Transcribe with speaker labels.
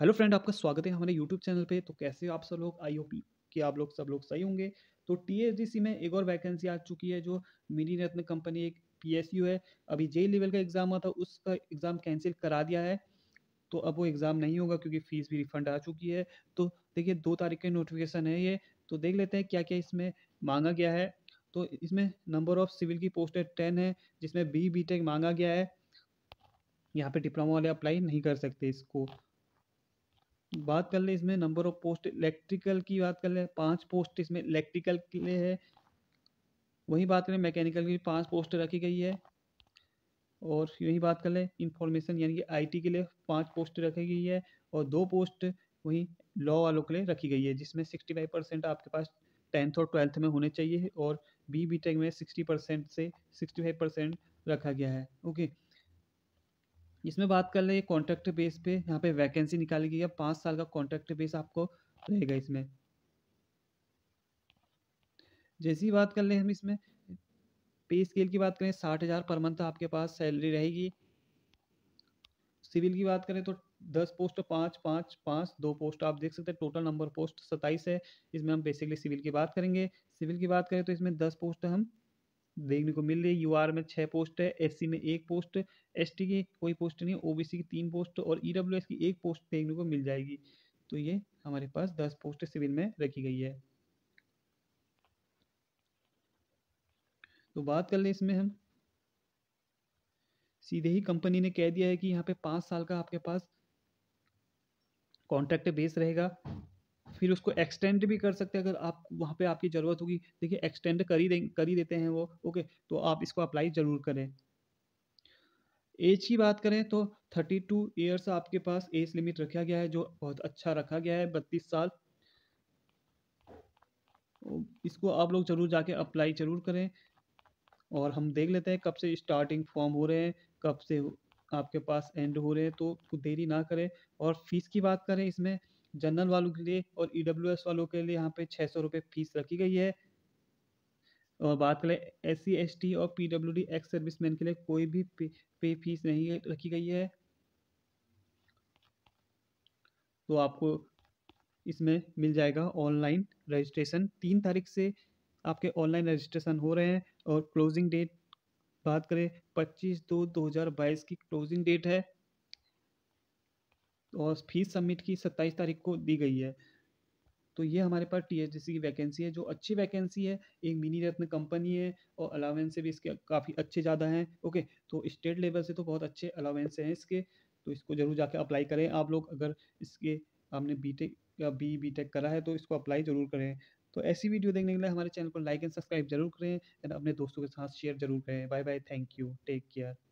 Speaker 1: hello friend आपका स्वागत है हमारे यूट्यूब चैनल पे तो कैसे हो आप सब लोग आई होप कि आप लोग सब लोग सही होंगे तो टी में एक और वैकेंसी आ चुकी है जो मिनी रत्न कंपनी एक पी है अभी जे लेवल का एग्ज़ाम हुआ था उसका एग्ज़ाम कैंसिल करा दिया है तो अब वो एग्ज़ाम नहीं होगा क्योंकि फ़ीस भी रिफंड आ चुकी है तो देखिए दो तारीख की नोटिफिकेशन है ये तो देख लेते हैं क्या क्या इसमें मांगा गया है तो इसमें नंबर ऑफ़ सिविल की पोस्ट है टेन है जिसमें बी बी मांगा गया है यहाँ पे डिप्लोमा वाले अप्लाई नहीं कर सकते इसको बात कर ले इसमें नंबर ऑफ पोस्ट इलेक्ट्रिकल की बात कर ले पांच पोस्ट इसमें इलेक्ट्रिकल के लिए है वही बात करें मैकेनिकल की पांच पोस्ट रखी गई है और यही बात कर ले इंफॉर्मेशन यानी कि आईटी के लिए पांच पोस्ट रखी गई है और दो पोस्ट वही लॉ वालों के लिए रखी गई है जिसमें सिक्सटी फाइव परसेंट आपके पास टेंथ और ट्वेल्थ में होने चाहिए और बी बी टेक में सिक्सटी परसेंट से सिक्सटी फाइव परसेंट रखा गया है ओके इसमें बात कर लें कॉन्ट्रैक्ट बेस पे यहाँ पे वैकेंसी निकाली गई है पाँच साल का कॉन्ट्रैक्ट बेस आपको रहेगा इसमें जैसी बात कर लें हम इसमें पे स्केल की बात करें साठ हज़ार पर मंथ आपके पास सैलरी रहेगी सिविल की बात करें तो दस पोस्ट पाँच पाँच पाँच दो पोस्ट आप देख सकते हैं टोटल नंबर पोस्ट सत्ताईस है इसमें हम बेसिकली सिविल की बात करेंगे सिविल की बात करें तो इसमें दस पोस्ट हम देखने को मिल रही है यूआर में छः पोस्ट है एससी में एक पोस्ट एसटी की कोई पोस्ट नहीं है ओबीसी की तीन पोस्ट और ईडब्ल्यूएस e की एक पोस्ट देखने को मिल जाएगी तो ये हमारे पास दस पोस्ट सिविल में रखी गई है तो बात कर लें इसमें हम सीधे ही कंपनी ने कह दिया है कि यहाँ पे पाँच साल का आपके पास कॉन्ट्रैक्ट बेस रहेगा फिर उसको एक्सटेंड भी कर सकते हैं अगर आप वहाँ पे आपकी ज़रूरत होगी देखिए एक्सटेंड कर ही दे कर ही देते हैं वो ओके तो आप इसको अप्लाई ज़रूर करें एज की बात करें तो थर्टी टू ईयर्स आपके पास एज लिमिट रखा गया है जो बहुत अच्छा रखा गया है बत्तीस साल तो इसको आप लोग ज़रूर जाके अप्लाई ज़रूर करें और हम देख लेते हैं कब से स्टार्टिंग फॉर्म हो रहे हैं कब से आपके पास एंड हो रहे हैं तो देरी ना करें और फीस की बात करें इसमें जनरल वालों के लिए और ई e वालों के लिए यहाँ पे छः सौ रुपये फीस रखी गई है और बात करें एस सी एस टी और P W D ex service के लिए कोई भी पे, पे फीस नहीं रखी गई है तो आपको इसमें मिल जाएगा ऑनलाइन रजिस्ट्रेशन तीन तारीख से आपके ऑनलाइन रजिस्ट्रेशन हो रहे हैं और क्लोजिंग डेट बात करें पच्चीस दो दो हजार बाईस की क्लोजिंग डेट है और फीस सबमिट की सत्ताईस तारीख को दी गई है तो ये हमारे पास टी की वैकेंसी है जो अच्छी वैकेंसी है एक मिनी रत्न कंपनी है और अलावेंस भी इसके काफ़ी अच्छे ज़्यादा हैं ओके तो स्टेट लेवल से तो बहुत अच्छे अलावेंस हैं इसके तो इसको ज़रूर जाके अप्लाई करें आप लोग अगर इसके आपने बी टेक या बी बी टेक करा है तो इसको अप्लाई ज़रूर करें तो ऐसी वीडियो देखने के लिए हमारे चैनल को लाइक एंड सब्सक्राइब जरूर करें एंड अपने दोस्तों के साथ शेयर जरूर करें bye bye thank you take care